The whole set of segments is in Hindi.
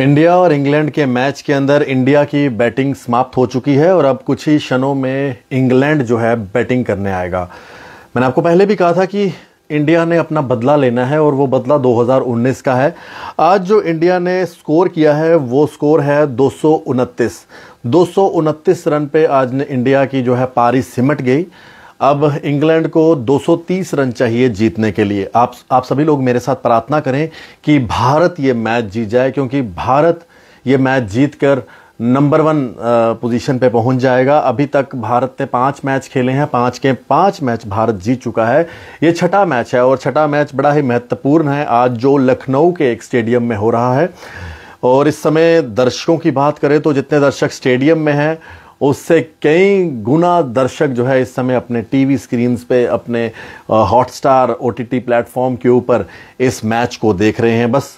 इंडिया और इंग्लैंड के मैच के अंदर इंडिया की बैटिंग समाप्त हो चुकी है और अब कुछ ही क्षणों में इंग्लैंड जो है बैटिंग करने आएगा मैंने आपको पहले भी कहा था कि इंडिया ने अपना बदला लेना है और वो बदला 2019 का है आज जो इंडिया ने स्कोर किया है वो स्कोर है दो सौ रन पे आज ने इंडिया की जो है पारी सिमट गई अब इंग्लैंड को 230 रन चाहिए जीतने के लिए आप आप सभी लोग मेरे साथ प्रार्थना करें कि भारत ये मैच जीत जाए क्योंकि भारत ये मैच जीतकर नंबर वन पोजीशन पे पहुंच जाएगा अभी तक भारत ने पांच मैच खेले हैं पांच के पांच मैच भारत जीत चुका है ये छठा मैच है और छठा मैच बड़ा ही महत्वपूर्ण है आज जो लखनऊ के एक स्टेडियम में हो रहा है और इस समय दर्शकों की बात करें तो जितने दर्शक स्टेडियम में हैं उससे कई गुना दर्शक जो है इस समय अपने टीवी स्क्रीन्स पे अपने हॉटस्टार ओ टी प्लेटफॉर्म के ऊपर इस मैच को देख रहे हैं बस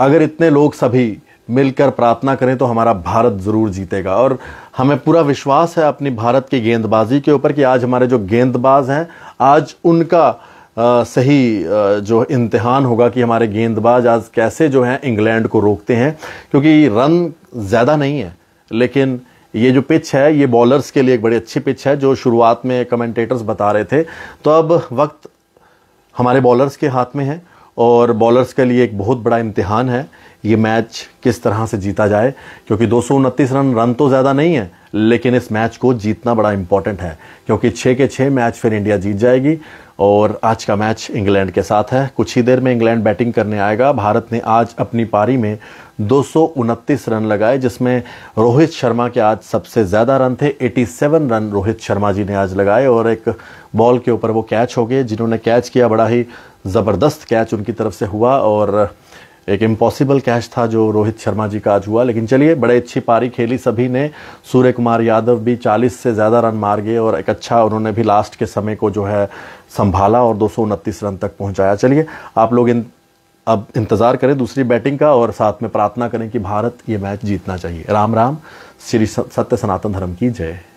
अगर इतने लोग सभी मिलकर प्रार्थना करें तो हमारा भारत ज़रूर जीतेगा और हमें पूरा विश्वास है अपनी भारत की गेंदबाजी के ऊपर कि आज हमारे जो गेंदबाज हैं आज उनका आ, सही आ, जो इम्तहान होगा कि हमारे गेंदबाज आज कैसे जो हैं इंग्लैंड को रोकते हैं क्योंकि रन ज़्यादा नहीं है लेकिन ये जो पिच है ये बॉलर्स के लिए एक बड़ी अच्छी पिच है जो शुरुआत में कमेंटेटर्स बता रहे थे तो अब वक्त हमारे बॉलर्स के हाथ में है और बॉलर्स के लिए एक बहुत बड़ा इम्तिहान है ये मैच किस तरह से जीता जाए क्योंकि दो रन रन तो ज़्यादा नहीं है लेकिन इस मैच को जीतना बड़ा इंपॉर्टेंट है क्योंकि छः के छः मैच फिर इंडिया जीत जाएगी और आज का मैच इंग्लैंड के साथ है कुछ ही देर में इंग्लैंड बैटिंग करने आएगा भारत ने आज अपनी पारी में दो रन लगाए जिसमें रोहित शर्मा के आज सबसे ज़्यादा रन थे 87 रन रोहित शर्मा जी ने आज लगाए और एक बॉल के ऊपर वो कैच हो गए जिन्होंने कैच किया बड़ा ही ज़बरदस्त कैच उनकी तरफ से हुआ और एक इम्पॉसिबल कैच था जो रोहित शर्मा जी का आज हुआ लेकिन चलिए बड़े अच्छी पारी खेली सभी ने सूर्य कुमार यादव भी 40 से ज़्यादा रन मार गए और एक अच्छा उन्होंने भी लास्ट के समय को जो है संभाला और दो रन तक पहुंचाया चलिए आप लोग इन अब इंतज़ार करें दूसरी बैटिंग का और साथ में प्रार्थना करें कि भारत ये मैच जीतना चाहिए राम राम श्री सत्य सनातन धर्म की जय